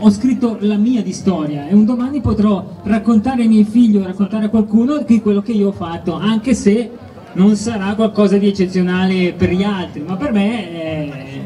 Ho scritto la mia di storia e un domani potrò raccontare ai miei figli o raccontare a qualcuno di quello che io ho fatto, anche se non sarà qualcosa di eccezionale per gli altri, ma per me eh,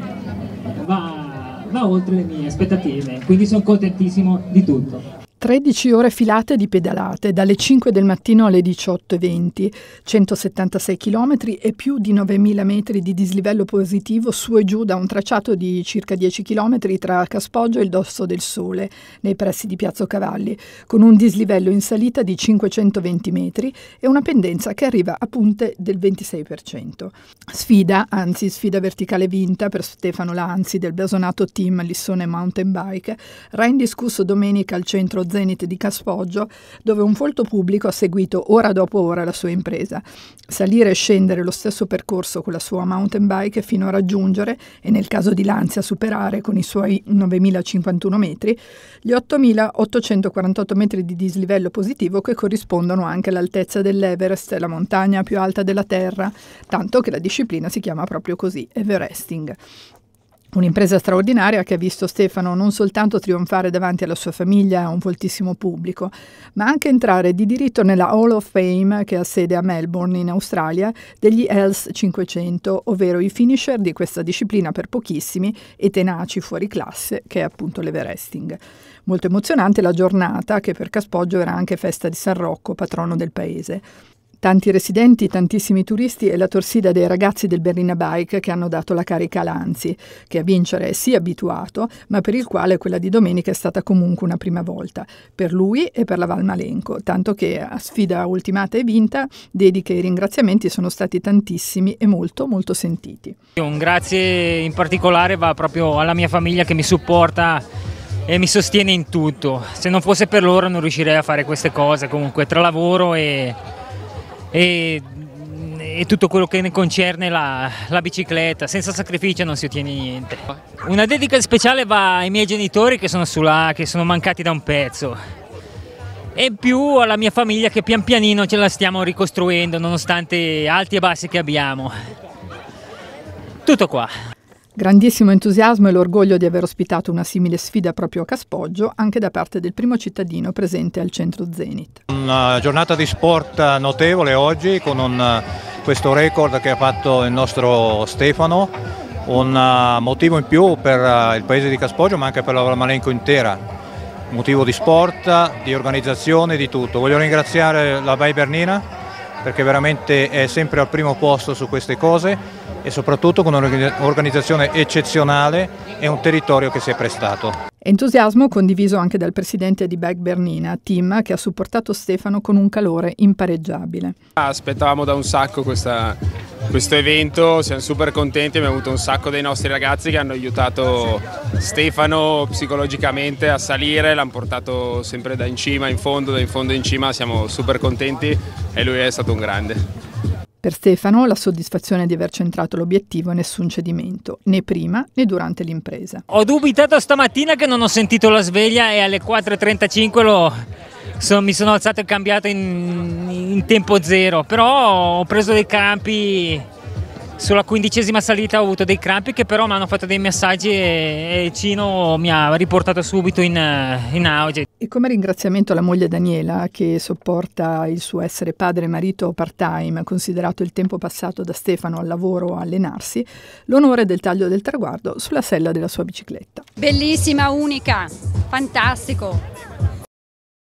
va, va oltre le mie aspettative, quindi sono contentissimo di tutto. 13 ore filate di pedalate, dalle 5 del mattino alle 18.20, 176 km e più di 9.000 metri di dislivello positivo su e giù da un tracciato di circa 10 km tra Caspoggio e il Dosso del Sole, nei pressi di Piazzo Cavalli, con un dislivello in salita di 520 metri e una pendenza che arriva a punte del 26%. Sfida, anzi sfida verticale vinta per Stefano Lanzi del blasonato team Lissone Mountain Bike, rende indiscusso domenica al centro Zenit di Caspoggio, dove un folto pubblico ha seguito ora dopo ora la sua impresa. Salire e scendere lo stesso percorso con la sua mountain bike fino a raggiungere, e nel caso di Lanzia superare con i suoi 9.051 metri, gli 8.848 metri di dislivello positivo che corrispondono anche all'altezza dell'Everest, la montagna più alta della Terra, tanto che la disciplina si chiama proprio così, Everesting. Un'impresa straordinaria che ha visto Stefano non soltanto trionfare davanti alla sua famiglia e a un foltissimo pubblico, ma anche entrare di diritto nella Hall of Fame che ha sede a Melbourne in Australia degli Hells 500, ovvero i finisher di questa disciplina per pochissimi e tenaci fuori classe che è appunto l'Everesting. Molto emozionante la giornata che per Caspoggio era anche festa di San Rocco, patrono del paese. Tanti residenti, tantissimi turisti e la torsida dei ragazzi del Berlina Bike che hanno dato la carica a Lanzi, che a vincere è sì abituato, ma per il quale quella di domenica è stata comunque una prima volta, per lui e per la Val Malenco, tanto che a sfida ultimata e vinta dediche e ringraziamenti sono stati tantissimi e molto molto sentiti. Un grazie in particolare va proprio alla mia famiglia che mi supporta e mi sostiene in tutto. Se non fosse per loro non riuscirei a fare queste cose comunque tra lavoro e e, e tutto quello che ne concerne la, la, bicicletta, senza sacrificio non si ottiene niente. Una dedica speciale va ai miei genitori che sono sulla che sono mancati da un pezzo e più alla mia famiglia che pian pianino ce la stiamo ricostruendo nonostante alti e bassi che abbiamo. Tutto qua. Grandissimo entusiasmo e l'orgoglio di aver ospitato una simile sfida proprio a Caspoggio, anche da parte del primo cittadino presente al centro Zenit. Una giornata di sport notevole oggi con un, questo record che ha fatto il nostro Stefano, un eh, motivo in più per eh, il paese di Caspoggio ma anche per la Malenco intera, motivo di sport, di organizzazione, di tutto. Voglio ringraziare la Vai Bernina perché veramente è sempre al primo posto su queste cose e soprattutto con un'organizzazione eccezionale e un territorio che si è prestato. Entusiasmo condiviso anche dal presidente di Bag Bernina, Tim, che ha supportato Stefano con un calore impareggiabile. Aspettavamo da un sacco questa, questo evento, siamo super contenti, abbiamo avuto un sacco dei nostri ragazzi che hanno aiutato Stefano psicologicamente a salire, l'hanno portato sempre da in cima in fondo, da in fondo in cima, siamo super contenti e lui è stato un grande. Per Stefano la soddisfazione di aver centrato l'obiettivo è nessun cedimento, né prima né durante l'impresa. Ho dubitato stamattina che non ho sentito la sveglia e alle 4.35 l'ho sono, mi sono alzato e cambiato in, in tempo zero, però ho preso dei crampi sulla quindicesima salita ho avuto dei crampi che però mi hanno fatto dei messaggi e, Cino mi ha riportato subito in, in, auge. E come ringraziamento alla moglie Daniela che sopporta il suo essere padre e marito part-time, considerato il tempo passato da Stefano al lavoro a allenarsi, l'onore del taglio del traguardo sulla sella della sua bicicletta. Bellissima, unica, fantastico.